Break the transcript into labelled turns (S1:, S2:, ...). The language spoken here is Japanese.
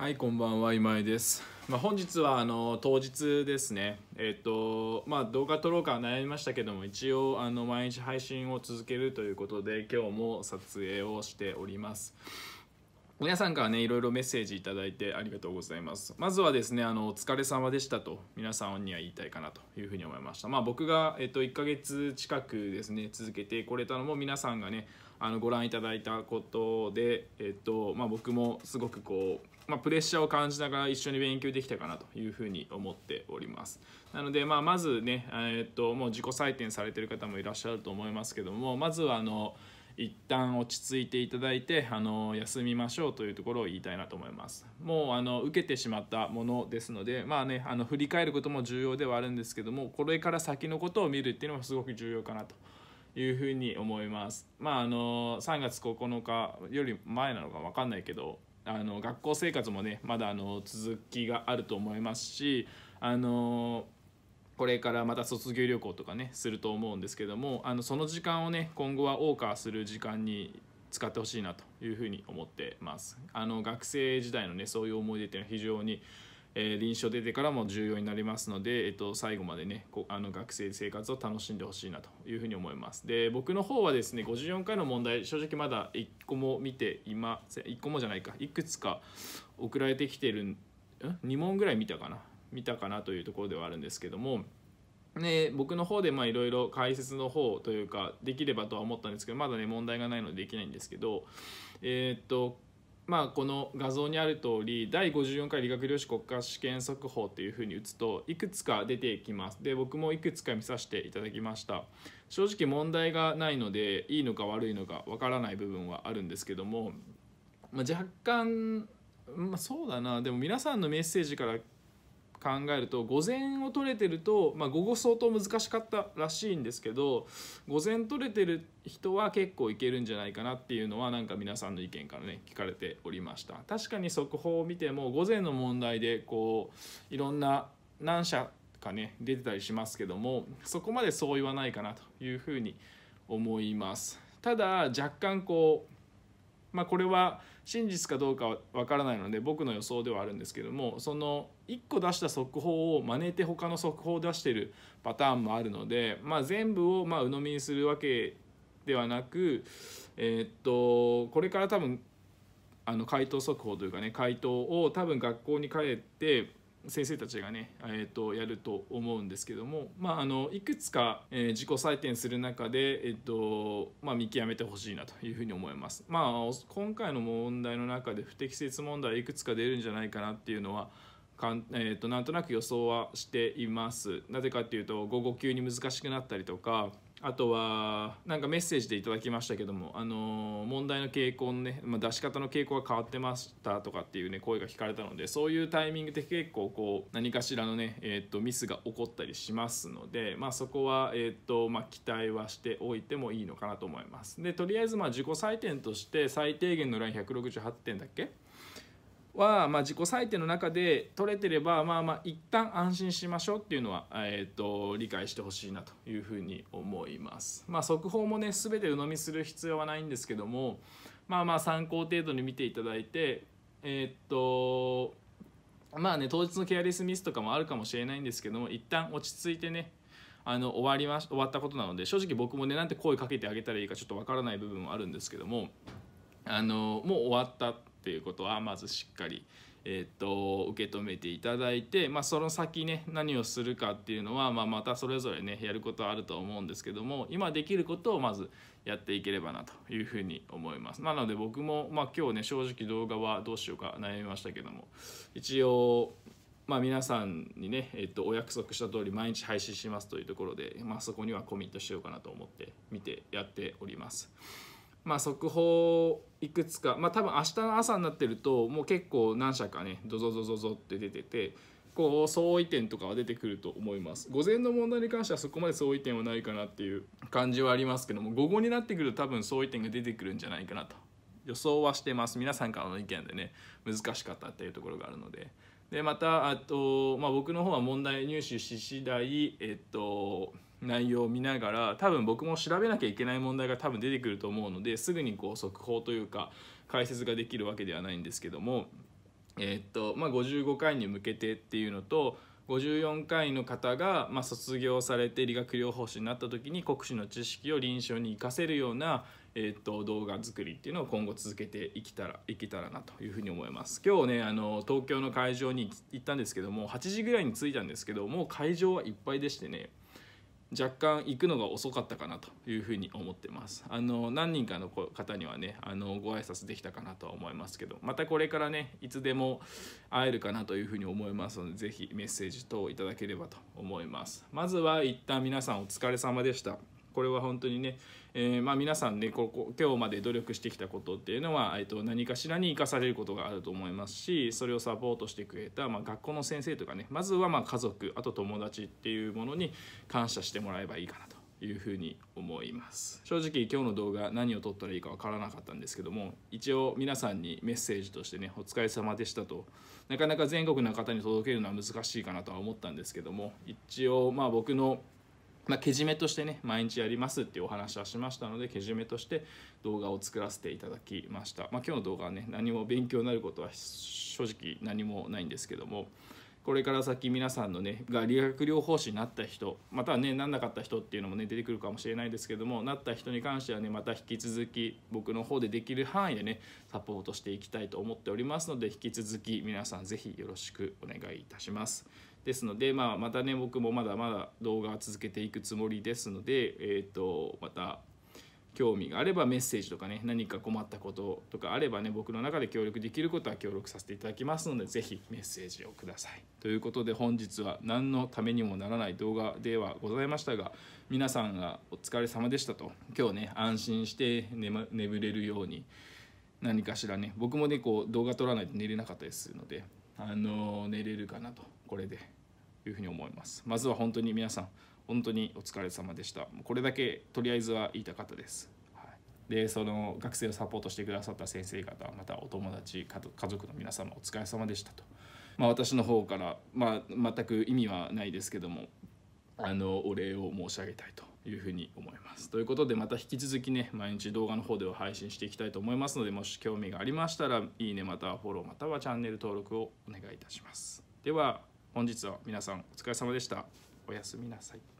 S1: はいこんばんは今井です、まあ、本日はあの当日ですねえっ、とまあ、動画撮ろうか悩みましたけども一応あの毎日配信を続けるということで今日も撮影をしております皆さんからねいろいろメッセージいただいてありがとうございますまずはですねあのお疲れ様でしたと皆さんには言いたいかなというふうに思いましたまあ僕が、えっ、と、1ヶ月近くですね続けてこれたのも皆さんがねあのご覧いただいたことで、えっとまあ、僕もすごくこう、まあ、プレッシャーを感じながら一緒に勉強できたかなというふうに思っておりますなので、まあ、まずね、えっともう自己採点されてる方もいらっしゃると思いますけどもまずはあの一旦落ち着いていただいてあの休みましょうというところを言いたいなと思いますもうあの受けてしまったものですのでまあねあの振り返ることも重要ではあるんですけどもこれから先のことを見るっていうのはすごく重要かなというふうに思います。まああの3月9日より前なのか分かんないけどあの学校生活もねまだあの続きがあると思いますしあのこれからまた卒業旅行とかねすると思うんですけどもあのその時間をね今後は謳歌する時間に使ってほしいなというふうに思ってます。あの学生時代のねそういう思い出っていうのは非常にえー、臨床出てからも重要になりますので、えっと、最後までねあの学生生活を楽しんでほしいなというふうに思いますで僕の方はですね54回の問題正直まだ1個も見て今1個もじゃないかいくつか送られてきてるん2問ぐらい見たかな見たかなというところではあるんですけどもね、僕の方でいろいろ解説の方というかできればとは思ったんですけどまだね問題がないのでできないんですけどえー、っとまあ、この画像にある通り第54回理学療士国家試験速報っていうふうに打つといくつか出てきますで僕もいくつか見させていただきました正直問題がないのでいいのか悪いのかわからない部分はあるんですけども、まあ、若干、まあ、そうだなでも皆さんのメッセージから考えると午前を取れてると、まあ、午後相当難しかったらしいんですけど午前取れてる人は結構いけるんじゃないかなっていうのはなんか皆さんの意見からね聞かれておりました確かに速報を見ても午前の問題でこういろんな何社かね出てたりしますけどもそこまでそう言わないかなというふうに思いますただ若干こうまあ、これは真実かどうかは分からないので僕の予想ではあるんですけどもその1個出した速報を真似て他の速報を出してるパターンもあるので、まあ、全部をまあ鵜呑みにするわけではなく、えっとこれから多分あの回答速報というかね回答を多分学校に帰って先生たちがね、えーと、やると思うんですけども、まあ、あのいくつか、えー、自己採点する中で、えーとまあ、見極めてほしいなというふうに思います。まあ、今回の問題の中で不適切問題いくつか出るんじゃないかなっていうのはかん、えーと、なんとなく予想はしていますなぜかっていうと午後急に難しくなったりとかあとはなんかメッセージでいただきましたけども、あのー、問題の傾向のね、まあ、出し方の傾向が変わってましたとかっていうね声が聞かれたのでそういうタイミングで結構こう何かしらのね、えーと、とミスが起こったりしますので、まあ、そこは、えーとまあ、期待はしておいてもいいのかなと思います。でとりあえずまあ自己採点として最低限のライン168点だっけは、まあ、自己採点の中で取れてればまあまあ一旦安心しましょうっていうのは、えと、理解してほしいなというふうに思います。まあ、速報もね全て鵜呑みする必要はないんですけどもまあまあ参考程度に見ていただいてえっ、とまあね当日のケアレスミスとかもあるかもしれないんですけども一旦落ち着いてねあの終わりま終わったことなので正直僕もねなんて声かけてあげたらいいかちょっとわからない部分もあるんですけどもあのもう終わったっていうことはまずしっかり、えっと受け止めていただいて、まあ、その先ね何をするかっていうのは、まあ、またそれぞれねやることはあると思うんですけども今できることをまずやっていければなというふうに思いますなので僕も、まあ、今日ね正直動画はどうしようか悩みましたけども一応まあ、皆さんにね、えっと、お約束した通り毎日配信しますというところで、まあ、そこにはコミットしようかなと思って見てやっております。まあ、速報いくつか、まあ、多分明日の朝になってるともう結構何社かねドゾゾゾゾって出ててこう相違点とかは出てくると思います午前の問題に関してはそこまで相違点はないかなっていう感じはありますけども午後になってくると多分相違点が出てくるんじゃないかなと予想はしてます皆さんからの意見でね難しかったっていうところがあるので。でまたあと、まあ、僕の方は問題入手し次第、えっと、内容を見ながら多分僕も調べなきゃいけない問題が多分出てくると思うのですぐにこう速報というか解説ができるわけではないんですけども、えー、っとまあ、55回に向けてっていうのと54回の方が、まあ、卒業されて理学療法士になった時に国試の知識を臨床に生かせるような、えー、っと動画作りっていうのを今後続けていけたらいけたらなというふうに思います今日ねあの東京の会場に行ったんですけども8時ぐらいに着いたんですけどもう会場はいっぱいでしてね若干行くのが遅かったかなというふうに思ってますあの何人かの方にはねあのご挨拶できたかなとは思いますけどまたこれからねいつでも会えるかなというふうに思いますので是非メッセージ等いただければと思いますまずは一旦皆さんお疲れ様でしたこれは本当にね、えー、まあ、皆さんねここ今日まで努力してきたことっていうのは、えー、と何かしらに生かされることがあると思いますしそれをサポートしてくれた、まあ、学校の先生とかねまずはま家族あと友達っていうものに感謝してもらえばいいかなと。いうふうに思います正直今日の動画何を撮ったらいいかわからなかったんですけども一応皆さんにメッセージとしてねお疲れ様でしたとなかなか全国の方に届けるのは難しいかなとは思ったんですけども一応まあ僕のまあ、けじめとしてね毎日やりますっていうお話はしましたのでけじめとして動画を作らせていただきました、まあ、今日の動画はね何も勉強になることは正直何もないんですけどもこれから先皆さんのねが理学療法士になった人またはねなんなかった人っていうのもね出てくるかもしれないですけどもなった人に関してはねまた引き続き僕の方でできる範囲でねサポートしていきたいと思っておりますので引き続き皆さん是非よろしくお願いいたします。ですので、まあ、またね僕もまだまだ動画は続けていくつもりですので、えーと、とまた興味があればメッセージとかね何か困ったこととかあればね僕の中で協力できることは協力させていただきますので是非メッセージをください。ということで本日は何のためにもならない動画ではございましたが皆さんがお疲れ様でしたと今日ね安心して眠れるように何かしらね僕もねこう動画撮らないと寝れなかったりするのであの寝れるかなとこれでいうふうに思いますまずは本当に皆さん本当にお疲れ様でしたこれだけとりあえずは言いたかったですでその学生をサポートしてくださった先生方またお友達家族の皆様お疲れ様でしたと、まあ、私の方から、まあ、全く意味はないですけどもあのお礼を申し上げたいというふうに思いますということでまた引き続きね毎日動画の方では配信していきたいと思いますのでもし興味がありましたらいいねまたはフォローまたはチャンネル登録をお願いいたしますでは本日は皆さんお疲れ様でしたおやすみなさい